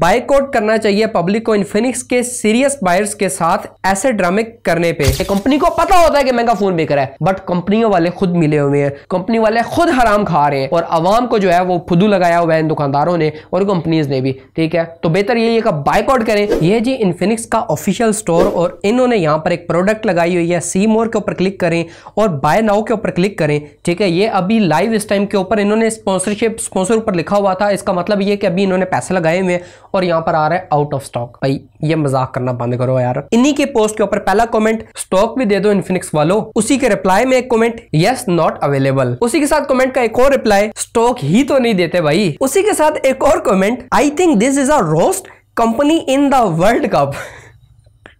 boycott करना चाहिए public को इन्फिनिक्स के सीरियस बायर्स के साथ ऐसे ड्रामे करने पे कंपनी को पता होता है कि महंगा फोन बिक रहा है बट कंपनियों वाले खुद मिले हुए हैं कंपनी वाले खुद हराम खा रहे हैं और आवाम को जो है वो फुदू लगाया हुआ है इन दुकानदारों ने और कंपनीज ने भी ठीक है तो बेहतर यही है कि बाइकआउट करें यह जी इन्फिनिक्स का ऑफिशियल स्टोर और इन्होंने यहाँ पर एक प्रोडक्ट लगाई हुई है सी मोर के ऊपर क्लिक करें और बाय नाउ के ऊपर क्लिक करें ठीक है ये अभी लाइव इस टाइम के ऊपर इन्होंने स्पॉन्सरशिप स्पॉन्सर ऊपर लिखा हुआ था इसका मतलब ये कि अभी इन्होंने पैसे लगाए हुए हैं और यहाँ पर आ रहा है आउट ऑफ स्टॉक भाई ये मजाक करना बंद करो यार इन्हीं के पोस्ट के ऊपर पहला कमेंट स्टॉक भी दे दो इन्फिनिक्स वालों उसी के रिप्लाई में एक कमेंट यस नॉट अवेलेबल उसी के साथ कमेंट का एक और रिप्लाई स्टॉक ही तो नहीं देते भाई उसी के साथ एक और comment I think this is a roast company in the world cup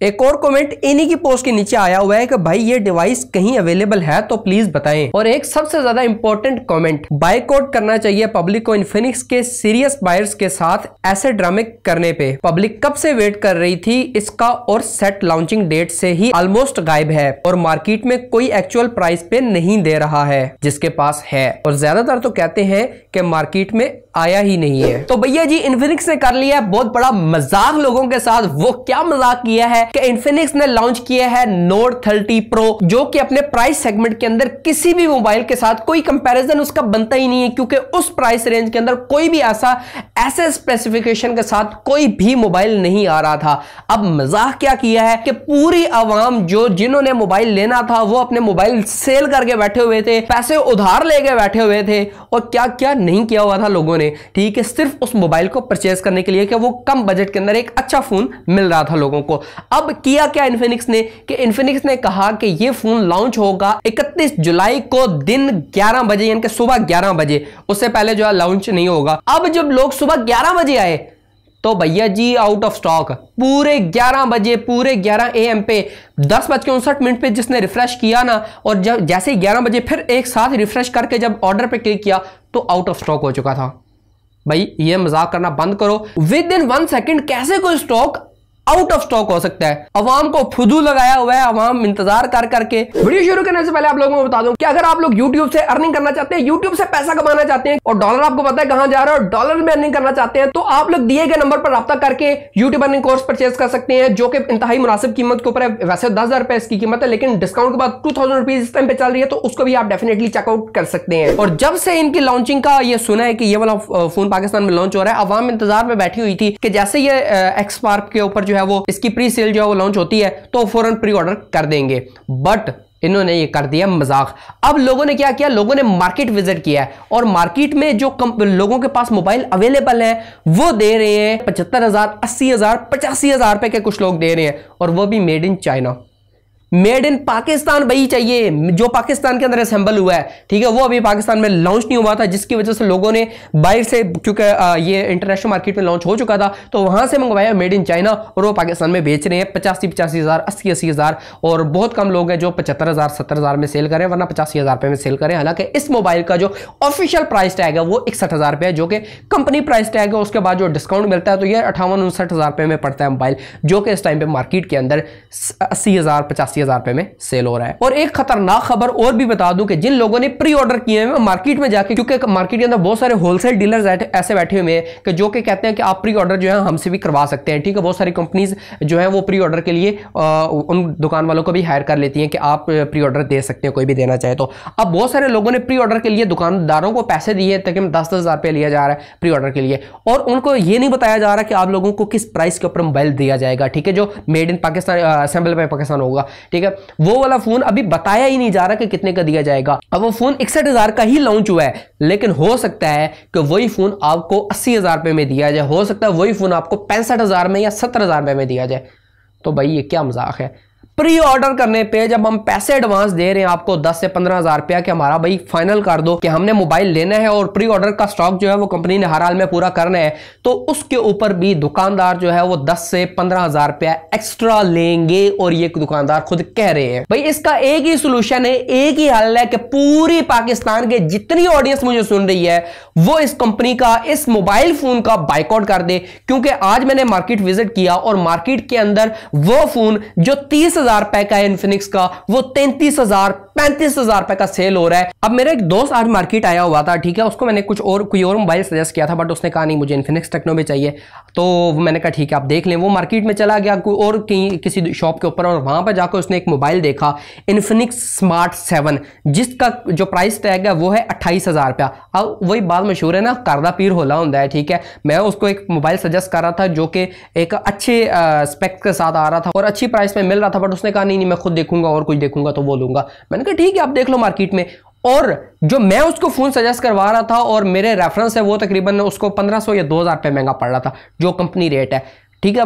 एक और कमेंट इन्हीं की पोस्ट के नीचे आया हुआ है कि भाई ये डिवाइस कहीं अवेलेबल है तो प्लीज बताएं और एक सबसे ज्यादा इंपॉर्टेंट कमेंट बाइकआउट करना चाहिए पब्लिक को इन्फिनिक्स के सीरियस बायर्स के साथ ऐसे ड्रामे करने पे पब्लिक कब से वेट कर रही थी इसका और सेट लॉन्चिंग डेट से ही ऑलमोस्ट गायब है और मार्केट में कोई एक्चुअल प्राइस पे नहीं दे रहा है जिसके पास है और ज्यादातर तो कहते हैं कि मार्केट में आया ही नहीं है तो भैया जी इन्फिनिक्स ने कर लिया बहुत बड़ा मजाक लोगों के साथ वो क्या मजाक किया है कि इन्फिनिक्स ने लॉन्च किया है नोट थर्टी प्रो जो कि अपने प्राइस सेगमेंट के अंदर किसी भी मोबाइल के साथ कोई कंपैरिजन उसका बनता ही नहीं है क्योंकि उस प्राइस रेंज के अंदर कोई भी ऐसा ऐसे स्पेसिफिकेशन के साथ कोई भी मोबाइल नहीं आ रहा था अब मजाक क्या किया है कि पूरी आवाम जो जिन्होंने मोबाइल लेना था वो अपने मोबाइल सेल करके बैठे हुए थे पैसे उधार लेके बैठे हुए थे और क्या क्या नहीं किया हुआ था लोगों ने ठीक है सिर्फ उस मोबाइल को परचेज करने के लिए कि वो कम बजट के अंदर एक अच्छा फोन मिल रहा था लोगों को अब अब किया क्या इन्फिनिक्स ने कि इन्फिनिक्स ने कहा कि ये फोन लॉन्च होगा 31 जुलाई को दिन 11 बजे यानी कि सुबह 11 बजे उससे पहले जो है लॉन्च नहीं होगा अब जब लोग सुबह 11 बजे आए तो भैया जी आउट ऑफ स्टॉक पूरे 11 बजे पूरे 11 एम पे दस बज के उनसठ मिनट पे जिसने रिफ्रेश किया ना और जब जैसे ही 11 बजे फिर एक साथ रिफ्रेश करके जब ऑर्डर पे क्लिक किया तो आउट ऑफ स्टॉक हो चुका था भाई ये मजाक करना बंद करो विद इन वन सेकंड कैसे कोई स्टॉक आउट ऑफ स्टॉक हो सकता है अवाम को फुदू लगाया हुआ है अवाम इंतजार कर करके वीडियो शुरू करने से पहले आप लोगों को बता दूं कि अगर आप लोग यूट्यूब से अर्निंग करना चाहते हैं यूट्यूब से पैसा कमाना चाहते हैं और डॉलर आपको पता है कहां जा रहा है डॉलर में अर्निंग करना चाहते हैं तो आप लोग दिए गए नंबर पर रब्ता करके यूट्यूब अर्निंग कोर्स परचेज कर सकते हैं जो कि इंतहाई मुनासिब कीमत के ऊपर है वैसे दस हजार रुपए इसकी कीमत है लेकिन डिस्काउंट के बाद टू थाउजेंड रुपीज इस टाइम पे चल रही है तो उसको भी आप डेफिनेटली चेकआउट कर सकते हैं और जब से इनकी लॉन्चिंग का ये सुना है कि ये वाला फोन पाकिस्तान में लॉन्च हो रहा है अवाम इंतजार में बैठी हुई थी कि जैसे ये एक्सपार्क के ऊपर जो है है वो इसकी प्री सेल जो है वो लॉन्च होती है तो फौरन प्री ऑर्डर कर देंगे बट इन्होंने ये कर दिया मजाक अब लोगों ने क्या किया लोगों ने मार्केट विजिट किया है और मार्केट में जो कम, लोगों के पास मोबाइल अवेलेबल है वो दे रहे हैं पचहत्तर हजार अस्सी हजार पचासी हजार रुपए के कुछ लोग दे रहे हैं और वो भी made in China made in Pakistan वही चाहिए जो पाकिस्तान के अंदर असेंबल हुआ है ठीक है वो अभी पाकिस्तान में लॉन्च नहीं हुआ था जिसकी वजह से लोगों ने बाहर से क्योंकि ये इंटरनेशनल मार्केट में लॉन्च हो चुका था तो वहां से मंगवाया मेड इन चाइना और वो पाकिस्तान में बेच रहे हैं पचासी पचासी हज़ार अस्सी अस्सी हज़ार और बहुत कम लोग हैं जो पचहत्तर हज़ार सत्तर हज़ार में सेल करें वरना पचासी हज़ार रुपये में सेल करें हालांकि इस मोबाइल का जो ऑफिशियल प्राइस टैग है वो इकसठ हज़ार रुपये है जो कि कंपनी प्राइस टैग है उसके बाद जो डिस्काउंट मिलता है तो ये अठावन उनसठ हज़ार रुपये में पड़ता है मोबाइल जो कि इस टाइम पर मार्केट के अंदर अस्सी हज़ार पचासी अस्सी हज़ार रुपये में सेल हो रहा है और एक खतरनाक खबर और भी बता दूं कि जिन लोगों ने प्री ऑर्डर किए हैं मार्केट में जाके क्योंकि मार्केट के अंदर बहुत सारे होलसेल डीलर ऐसे बैठे हुए हैं कि जो कि कहते हैं कि आप प्री ऑर्डर जो है हमसे भी करवा सकते हैं ठीक है बहुत सारी कंपनीज जो है वो प्री ऑर्डर के लिए उन दुकान वालों को भी हायर कर लेती है कि आप प्री ऑर्डर दे सकते हैं कोई भी देना चाहे तो अब बहुत सारे लोगों ने प्री ऑर्डर के लिए दुकानदारों को पैसे दिए तक दस दस हज़ार रुपये लिया जा रहा है प्री ऑर्डर के लिए और उनको यह नहीं बताया जा रहा कि आप लोगों को किस प्राइस के ऊपर मोबाइल दिया जाएगा ठीक है जो made in Pakistan assemble by Pakistan होगा ठीक है वो वाला फोन अभी बताया ही नहीं जा रहा कि कितने का दिया जाएगा अब वो फोन इकसठ हजार का ही लॉन्च हुआ है लेकिन हो सकता है कि वही फोन आपको अस्सी हजार रुपये में दिया जाए हो सकता है वही फोन आपको पैंसठ हजार में या सत्तर हजार रुपए में दिया जाए तो भाई ये क्या मजाक है प्री ऑर्डर करने पे जब हम पैसे एडवांस दे रहे हैं आपको 10 से पंद्रह हजार रुपया हमारा भाई फाइनल कर दो कि हमने मोबाइल लेना है और प्री ऑर्डर का स्टॉक जो है वो कंपनी ने हर हाल में पूरा करना है तो उसके ऊपर भी दुकानदार जो है वो 10 से पंद्रह हजार रुपया एक्स्ट्रा लेंगे और ये दुकानदार खुद कह रहे हैं भाई इसका एक ही सोल्यूशन है एक ही हल है कि पूरी पाकिस्तान के जितनी ऑडियंस मुझे सुन रही है वो इस कंपनी का इस मोबाइल फोन का बाइकआउट कर दे क्योंकि आज मैंने मार्केट विजिट किया और मार्केट के अंदर वो फोन जो तीस हजार रुपए का इनफिनिक्स का वो तैंतीस हजार पैंतीस हजार रुपए का सेल हो रहा है अब मेरा एक दोस्त आज मार्केट आया हुआ था ठीक है उसको मैंने कुछ और कोई और मोबाइल सजेस्ट किया था बट उसने कहा नहीं मुझे इन्फिनिक्स टेक्नो में चाहिए तो मैंने कहा ठीक है आप देख लें वो मार्केट में चला गया कोई और कहीं किसी शॉप के ऊपर और वहां पर जाकर उसने एक मोबाइल देखा इन्फिनिक्स स्मार्ट सेवन जिसका जो प्राइस टैग है वो है अट्ठाईस हज़ार रुपया अब वही बात मशहूर है ना करदा पीर होला होता है ठीक है मैं उसको एक मोबाइल सजेस्ट कर रहा था जो कि एक अच्छे स्पेक्ट के साथ आ रहा था और अच्छी प्राइस में मिल रहा था बट बट उसने कहा नहीं नहीं मैं खुद देखूंगा और कुछ देखूंगा तो वो लूंगा मैंने कहा ठीक है आप देख लो मार्केट में और जो मैं उसको फ़ोन सजेस्ट करवा रहा था और मेरे रेफरेंस है वो तकरीबन उसको 1500 या 2000 रुपये महंगा पड़ रहा था जो कंपनी रेट है ठीक है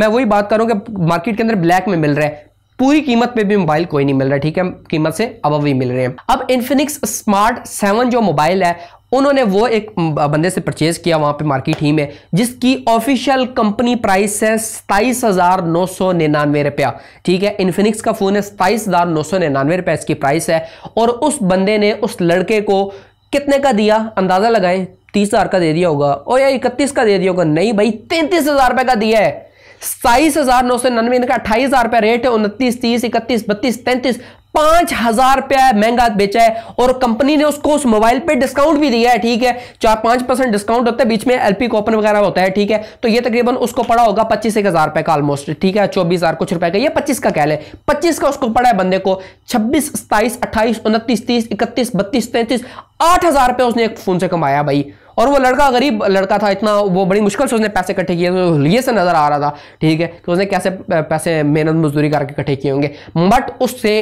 मैं वही बात करूँ कि मार्केट के अंदर ब्लैक में मिल रहा है पूरी कीमत पे भी मोबाइल कोई नहीं मिल रहा ठीक है कीमत से अब अभी मिल रहे हैं अब इन्फिनिक्स स्मार्ट सेवन जो मोबाइल है उन्होंने वो एक बंदे से परचेज किया वहाँ पे मार्केट ही में जिसकी ऑफिशियल कंपनी प्राइस है सताईस हज़ार नौ सौ निन्यानवे रुपया ठीक है इन्फिनिक्स का फ़ोन है सताईस हज़ार नौ सौ निन्यानवे रुपया इसकी प्राइस है और उस बंदे ने उस लड़के को कितने का दिया अंदाज़ा लगाएं तीस हज़ार का दे दिया होगा और या इकतीस का दे दिया होगा नहीं भाई तैंतीस हज़ार रुपये का दिया है सताईस हजार नौ सौ निन्यानवे इनका अट्ठाईस हजार रुपया रेट है उनतीस तीस इकतीस बत्तीस तैंतीस पांच हजार रुपया महंगा बेचा है और कंपनी ने उसको उस मोबाइल पे डिस्काउंट भी दिया है ठीक है चार पांच परसेंट डिस्काउंट होता है बीच में एलपी कॉपन वगैरह होता है ठीक है तो ये तकरीबन उसको पड़ा होगा पच्चीस एक हजार रुपए का ऑलमोस्ट ठीक है चौबीस हजार कुछ रुपए का ये पच्चीस का कह ले पच्चीस का उसको पड़ा है बंदे को छब्बीस सताइस अट्ठाईस उनतीस तीस इकतीस बत्तीस तैंतीस आठ हजार रुपये उसने एक फोन से कमाया भाई और वो लड़का गरीब लड़का था इतना वो बड़ी मुश्किल से उसने पैसे इकट्ठे किए तो लिए से नज़र आ रहा था ठीक है तो उसने कैसे पैसे मेहनत मजदूरी करके इकट्ठे किए होंगे बट उससे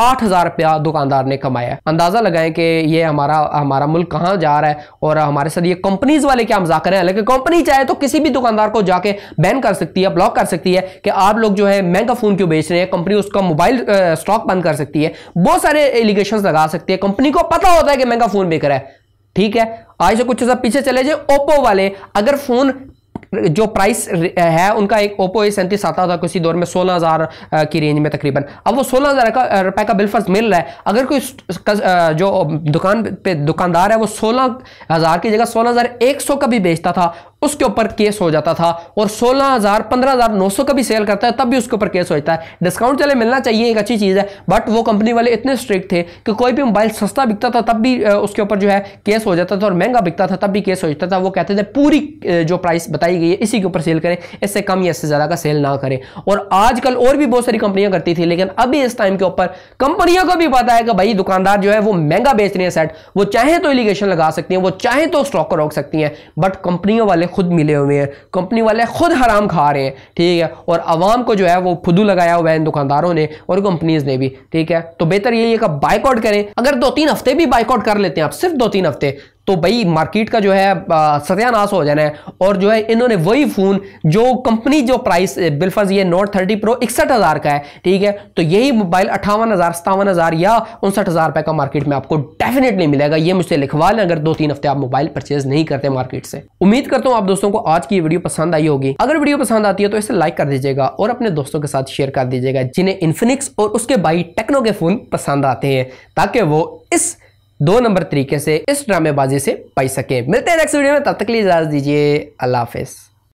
आठ हज़ार रुपया दुकानदार ने कमाया अंदाज़ा लगाएं कि ये हमारा हमारा मुल्क कहाँ जा रहा है और हमारे साथ ये कंपनीज वाले क्या मजाक हैं लेकिन कंपनी चाहे तो किसी भी दुकानदार को जाके बैन कर सकती है ब्लॉक कर सकती है कि आप लोग जो है महंगा फ़ोन क्यों बेच रहे हैं कंपनी उसका मोबाइल स्टॉक बंद कर सकती है बहुत सारे एलिगेशन लगा सकती है कंपनी को पता होता है कि महंगा फ़ोन बेकर है ठीक है आज से कुछ ऐसा पीछे चले जाए ओप्पो वाले अगर फोन जो प्राइस है उनका एक ओप्पो ए सैंतीस आता था किसी दौर में सोलह हज़ार की रेंज में तकरीबन अब वो सोलह हज़ार का रुपए का बिलफर्स मिल रहा है अगर कोई जो दुकान पे दुकानदार है वो सोलह हज़ार की जगह सोलह हज़ार एक सौ का भी बेचता था उसके ऊपर केस हो जाता था और सोलह हजार पंद्रह हजार नौ सौ का भी सेल करता है तब भी उसके ऊपर केस हो जाता है डिस्काउंट चले मिलना चाहिए एक अच्छी चीज़ है बट वो कंपनी वाले इतने स्ट्रिक्ट थे कि कोई भी मोबाइल सस्ता बिकता था तब भी उसके ऊपर जो है केस हो जाता था और महंगा बिकता था तब भी केस हो जाता था वो कहते थे पूरी जो प्राइस बताई गई है इसी के ऊपर सेल करें इससे कम या इससे ज़्यादा का सेल ना करें और आजकल और भी बहुत सारी कंपनियां करती थी लेकिन अभी इस टाइम के ऊपर कंपनियों को भी पता है कि भाई दुकानदार जो है वो महंगा बेच रहे हैं सेट वो चाहे तो इलीगेशन लगा सकती हैं वो चाहे तो स्टॉक को रोक सकती हैं बट कंपनियों वाले खुद मिले हुए हैं कंपनी वाले खुद हराम खा रहे हैं ठीक है और आवाम को जो है वो फुदू लगाया हुआ है इन दुकानदारों ने और कंपनीज ने भी ठीक है तो बेहतर यही है कि बाइकआउट करें अगर दो तीन हफ्ते भी बाइकआउट कर लेते हैं आप सिर्फ दो तीन हफ्ते तो भाई मार्केट का जो है सत्यानाश हो जाना है और जो है इन्होंने वही फ़ोन जो कंपनी जो प्राइस बिलफर्ज ये नोट थर्टी प्रो इकसठ हज़ार का है ठीक है तो यही मोबाइल अठावन हज़ार सतावन हज़ार या उनसठ हज़ार रुपए का मार्केट में आपको डेफिनेटली मिलेगा ये मुझसे लिखवा लें अगर दो तीन हफ्ते आप मोबाइल परचेज नहीं करते मार्केट से उम्मीद करता हूं आप दोस्तों को आज की वीडियो पसंद आई होगी अगर वीडियो पसंद आती है तो इसे लाइक कर दीजिएगा और अपने दोस्तों के साथ शेयर कर दीजिएगा जिन्हें इन्फिनिक्स और उसके बाई टेक्नो के फ़ोन पसंद आते हैं ताकि वो इस दो नंबर तरीके से इस ड्रामेबाजी से पाई सके मिलते हैं नेक्स्ट वीडियो में तब तक के लिए इजाजत दीजिए अल्लाह हाफिज़